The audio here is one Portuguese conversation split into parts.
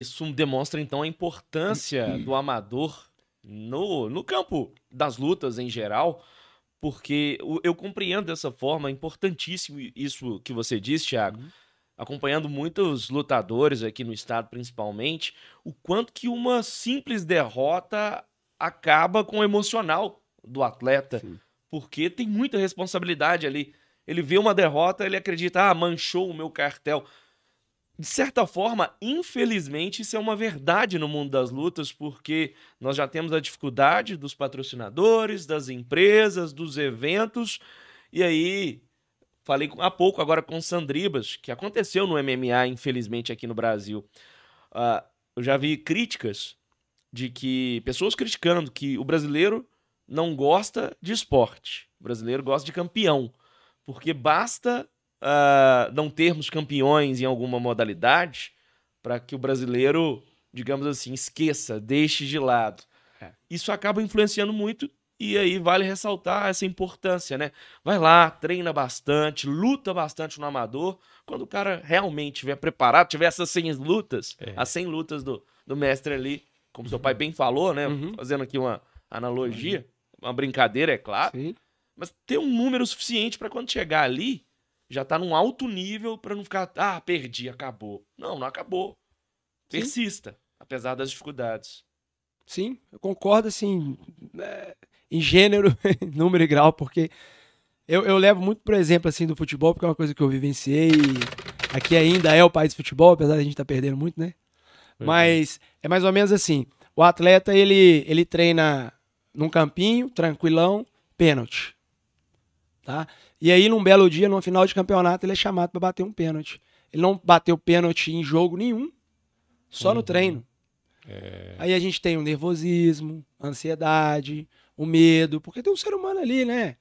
Isso demonstra então a importância uhum. do amador no, no campo das lutas em geral, porque eu compreendo dessa forma, é importantíssimo isso que você disse, Thiago. Uhum. Acompanhando muitos lutadores aqui no estado, principalmente, o quanto que uma simples derrota acaba com o emocional do atleta, Sim. porque tem muita responsabilidade ali. Ele vê uma derrota, ele acredita, ah, manchou o meu cartel de certa forma, infelizmente, isso é uma verdade no mundo das lutas, porque nós já temos a dificuldade dos patrocinadores, das empresas, dos eventos. E aí, falei há pouco agora com Sandribas, que aconteceu no MMA, infelizmente, aqui no Brasil. Uh, eu já vi críticas de que pessoas criticando que o brasileiro não gosta de esporte, o brasileiro gosta de campeão, porque basta uh, não termos campeões em alguma modalidade para que o brasileiro, digamos assim, esqueça, deixe de lado. É. Isso acaba influenciando muito e aí vale ressaltar essa importância, né? Vai lá, treina bastante, luta bastante no amador. Quando o cara realmente estiver preparado, tiver essas 100 lutas, é. as 100 lutas do, do mestre ali, como uhum. seu pai bem falou, né? Uhum. Fazendo aqui uma analogia, uhum. uma brincadeira, é claro. Sim. Mas ter um número suficiente para quando chegar ali, já tá num alto nível para não ficar, ah, perdi, acabou. Não, não acabou. Persista, apesar das dificuldades. Sim, eu concordo, assim, é, em gênero, número e grau, porque eu, eu levo muito por exemplo, assim, do futebol, porque é uma coisa que eu vivenciei. Aqui ainda é o país do futebol, apesar de a gente estar tá perdendo muito, né? Uhum. Mas é mais ou menos assim, o atleta, ele, ele treina num campinho, tranquilão, pênalti. Tá? E aí, num belo dia, numa final de campeonato, ele é chamado para bater um pênalti. Ele não bateu pênalti em jogo nenhum, só uhum. no treino. É... Aí a gente tem o nervosismo, a ansiedade, o medo, porque tem um ser humano ali, né?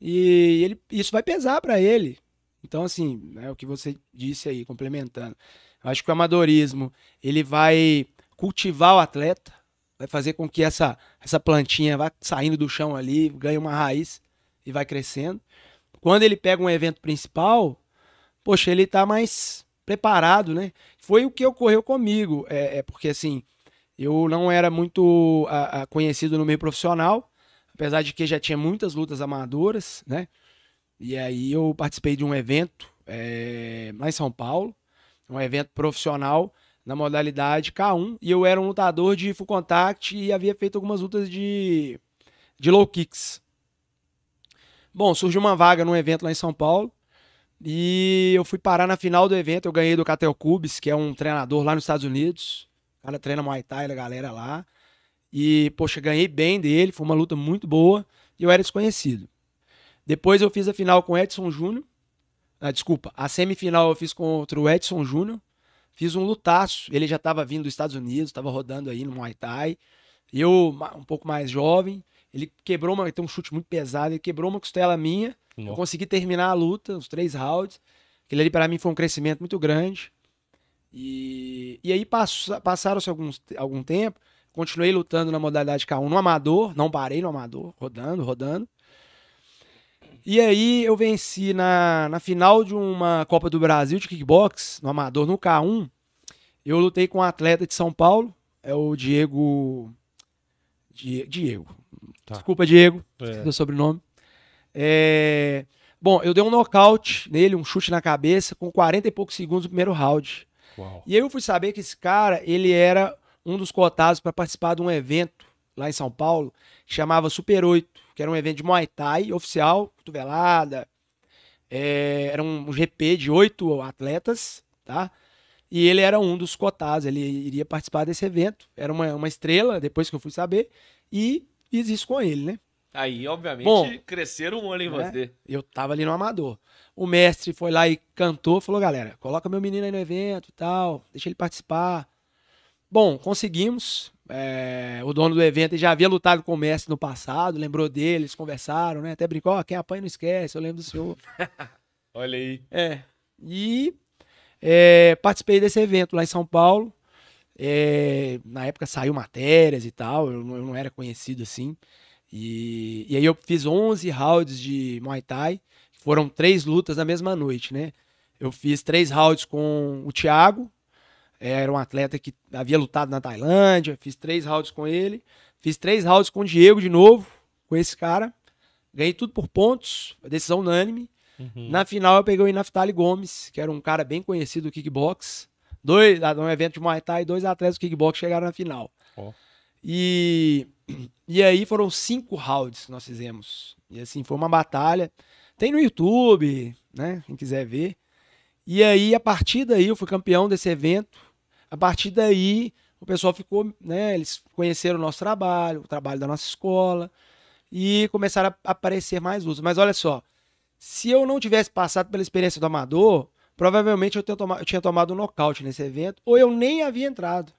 E ele, isso vai pesar para ele. Então, assim, é né, o que você disse aí, complementando. Eu acho que o amadorismo, ele vai cultivar o atleta, vai fazer com que essa, essa plantinha vá saindo do chão ali, ganhe uma raiz e vai crescendo. Quando ele pega um evento principal, poxa, ele tá mais preparado, né? Foi o que ocorreu comigo, é, é porque assim, eu não era muito a, a conhecido no meio profissional, apesar de que já tinha muitas lutas amadoras, né? E aí eu participei de um evento é, lá em São Paulo, um evento profissional na modalidade K1, e eu era um lutador de full contact e havia feito algumas lutas de, de low kicks. Bom, surgiu uma vaga num evento lá em São Paulo. E eu fui parar na final do evento. Eu ganhei do Catel Cubes, que é um treinador lá nos Estados Unidos. O cara treina Muay Thai, a é galera lá. E, poxa, ganhei bem dele. Foi uma luta muito boa. E eu era desconhecido. Depois eu fiz a final com Edson Júnior. Ah, desculpa, a semifinal eu fiz contra o Edson Júnior. Fiz um lutaço. Ele já estava vindo dos Estados Unidos, estava rodando aí no Muay Thai. Eu, um pouco mais jovem, ele quebrou uma. Tem um chute muito pesado, ele quebrou uma costela minha. Eu consegui terminar a luta, os três rounds. Aquilo ali para mim foi um crescimento muito grande. E, e aí passaram-se algum tempo. Continuei lutando na modalidade K1 no amador, não parei no amador, rodando, rodando. E aí eu venci na, na final de uma Copa do Brasil de kickbox, no amador, no K1. Eu lutei com um atleta de São Paulo, é o Diego. Diego. Tá. Desculpa, Diego, é. sobrenome. É... Bom, eu dei um nocaute nele, um chute na cabeça, com 40 e poucos segundos no primeiro round. Uau. E aí eu fui saber que esse cara, ele era um dos cotados para participar de um evento lá em São Paulo, que chamava Super 8, que era um evento de Muay Thai oficial, cotovelada. É, era um GP de oito atletas, tá? E ele era um dos cotados, ele iria participar desse evento. Era uma, uma estrela, depois que eu fui saber. E e isso com ele, né? Aí, obviamente, Bom, cresceram um olho em né? você. Eu tava ali no amador. O mestre foi lá e cantou, falou, galera, coloca meu menino aí no evento e tal, deixa ele participar. Bom, conseguimos. É, o dono do evento já havia lutado com o mestre no passado, lembrou deles, conversaram, né? Até brincou, oh, quem apanha não esquece, eu lembro do senhor. Olha aí. É. E é, participei desse evento lá em São Paulo. É, na época saiu matérias e tal, eu, eu não era conhecido assim. E, e, aí eu fiz 11 rounds de Muay Thai, foram três lutas na mesma noite, né? Eu fiz três rounds com o Thiago, era um atleta que havia lutado na Tailândia, fiz três rounds com ele, fiz três rounds com o Diego de novo, com esse cara. Ganhei tudo por pontos, decisão unânime. Uhum. Na final eu peguei o Naftali Gomes, que era um cara bem conhecido do kickbox. Dois, ah, um evento de Muay Thai, dois atletas do kickbox chegaram na final. Oh. E, e aí foram cinco rounds que nós fizemos. E assim, foi uma batalha. Tem no YouTube, né? Quem quiser ver. E aí, a partir daí, eu fui campeão desse evento. A partir daí, o pessoal ficou, né? Eles conheceram o nosso trabalho, o trabalho da nossa escola. E começaram a aparecer mais lutas. Mas olha só, se eu não tivesse passado pela experiência do amador, Provavelmente eu, eu tinha tomado um nocaute nesse evento, ou eu nem havia entrado.